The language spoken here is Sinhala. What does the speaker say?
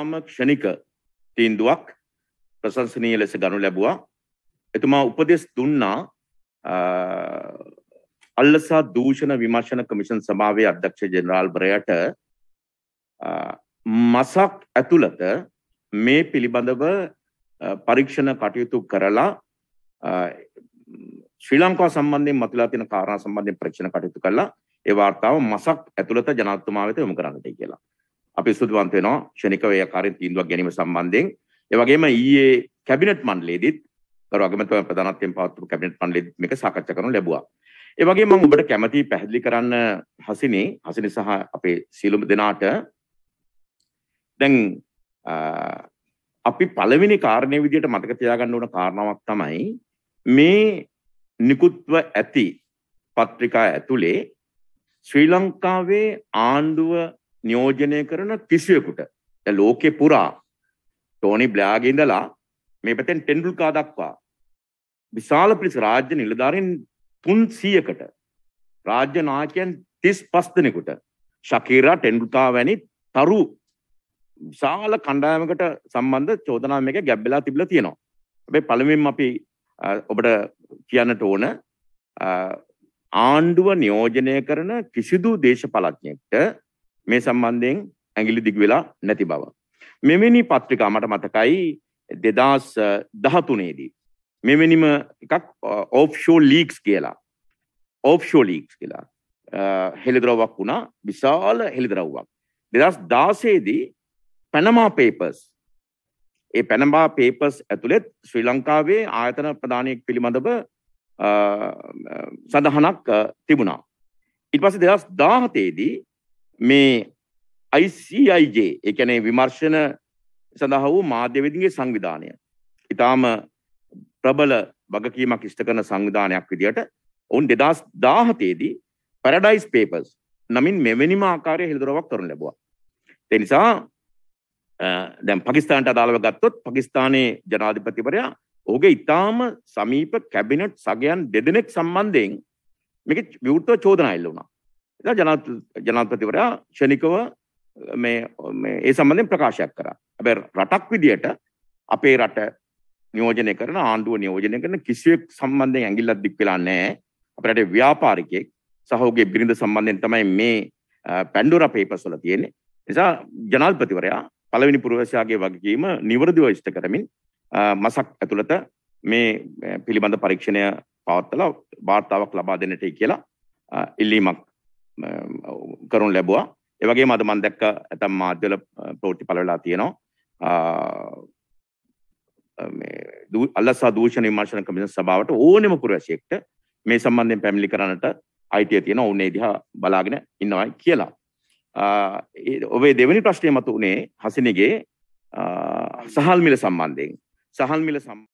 ඉතාම ක්ෂණික තීන්දුවක් ප්‍රශංසනීය ලෙස ගනු ලැබුවා. එතුමා උපදෙස් දුන්නා අල්ලසා දූෂණ විමර්ශන කමිෂන් සභාවේ අධ්‍යක්ෂ ජෙනරාල්වරයාට මසක් ඇතුළත මේ පිළිබඳව පරීක්ෂණ කටයුතු කරලා ශ්‍රී ලංකා සම්බන්ධයෙන් මතුලා තියෙන කාරණා සම්බන්ධයෙන් පරීක්ෂණ කටයුතු කළා. ඒ වාර්තාව මසක් ඇතුළත ජනාධිපතිතුමා වෙත යොමු කරන්නටයි කියලා. අපි ස්තුතිවන්ත වෙනවා ක්ෂණිකව ඒ ආකාරයෙන් තීන්දුවක් ගැනීම සම්බන්ධයෙන්. ඒ වගේම ඊයේ කැබිනට් මණ්ඩලයේදීත් කරු අගමැතිතුමා ප්‍රධානත්වයෙන් පවත්වපු කැබිනට් මණ්ඩලයේදීත් මේක සාකච්ඡා කරනු ලැබුවා. ඒ වගේම මම ඔබට කැමැති පැහැදිලි කරන්න හසිනේ හසිනේ සහ අපේ සියලුම දෙනාට දැන් අපි පළවෙනි කාරණේ විදිහට මතක තියාගන්න ඕන කාරණාවක් තමයි මේ නිකුත්ව ඇති පත්‍රිකා ඇතුලේ ශ්‍රී ලංකාවේ ආණ්ඩුව නියෝජනය කරන කිසිවෙකුට ලෝකෙ පුරා ටෝනි බ්ලෑගේ ඉඳලා මේ පැත්තෙන් ටෙන්ඩුල්කා දක්වා විශාල පිරිස රාජ්‍ය නිලධාරීන් 300කට රාජ්‍ය නායකයන් 35 දෙනෙකුට ශකීරා ටෙන්ඩුල්කා වැනි තරු විශාල කණ්ඩායමකට සම්බන්ධ චෝදනා මේක ගැබ් වෙලා තිබිලා තියෙනවා. හැබැයි පළමුවෙන් අපි ඔබට කියන්නට ඕන ආණ්ඩුව නියෝජනය කරන කිසිදු දේශපාලඥයෙක්ට මේ සම්බන්ධයෙන් ඇඟිලි දිග වෙලා නැති බව. මෙවැනි පත්‍රිකා මට මතකයි 2013 දී මෙවැනිම එකක් ඔෆ්ෂෝ ලීක්ස් කියලා. ඔෆ්ෂෝ ලීක්ස් කියලා හෙළිදරව්වක් වුණා විශාල හෙළිදරව්වක්. 2016 දී පැනමා පේපර්ස් ඒ පැනමා පේපර්ස් ඇතුළෙත් ශ්‍රී ලංකාවේ ආයතන ප්‍රධානයක් පිළිබඳව සඳහනක් තිබුණා. ඉට පස දෙදස් දාහතේදී මේ ICIJ ඒ කියන්නේ විමර්ශන සඳහා වූ මාධ්‍යවේදීන්ගේ සංවිධානය. ඊටාම ප්‍රබල වගකීමක් ඉෂ්ට කරන සංවිධානයක් විදිහට ඔවුන් 2017 දී Paradise Papers නමින් මෙවැනිම ආකාරයේ හෙළිදරව්වක් කරනු ලැබුවා. ඒ නිසා දැන් පාකිස්තානට අදාළව ගත්තොත් පාකිස්තානයේ ජනාධිපතිවරයා ඔහුගේ ඊටාම සමීප කැබිනට් සගයන් දෙදෙනෙක් සම්බන්ධයෙන් මේක විවෘතව චෝදනා එල්ල වුණා. ජනාධපතිවරයා ෂණිකව ඒ සම්බන්ධෙන් ප්‍රකාශයක් කරා. හැබැයි රටක් විදියට අපේ රට නියෝජනය කරන ආණ්ඩුව නියෝජනය කරන කිසියෙක් සම්බන්ධයෙන් ඇඟිල්ලක් දික් වෙලා නැහැ. අපේ රටේ ව්‍යාපාරිකයෙක් සහ ඔහුගේ බිරිඳ සම්බන්ධයෙන් තමයි මේ පැන්ඩෝරා පේපර්ස් වල තියෙන්නේ. නිසා ජනාධිපතිවරයා පළවෙනි පුරවැසියාගේ වගකීම නිවරදිව ඉෂ්ට කරමින් මසක් ඇතුළත මේ පිළිබඳ පරීක්ෂණය පවත්වලා වාර්තාවක් ලබා දෙන්නටයි කියලා ඉල්ලීමක් කරුණු ලැබවා ඒවගේ මද මන් දැක්ක ඇතම් මාධ්‍යල ප්‍රෝටි පලවෙලා තියෙනවා අල්ලසා දූෂණ විමර්ශන කමිෂන් සභාවට ඕනෙම පුරවැසියෙක්ට මේ සම්බන්ධයෙන් පැමිණිලි කරන්නට අයිතිය තියෙන ඔවුන් ඒ දිහා බලාගෙන ඉන්නවායි කියලා. ඔබේ දෙවැනි ප්‍රශ්නය මතු වුණේ හසිනගේ සහල් මිල සම්බන්ධයෙන්. සහල් මිල සම්බන්ධයෙන්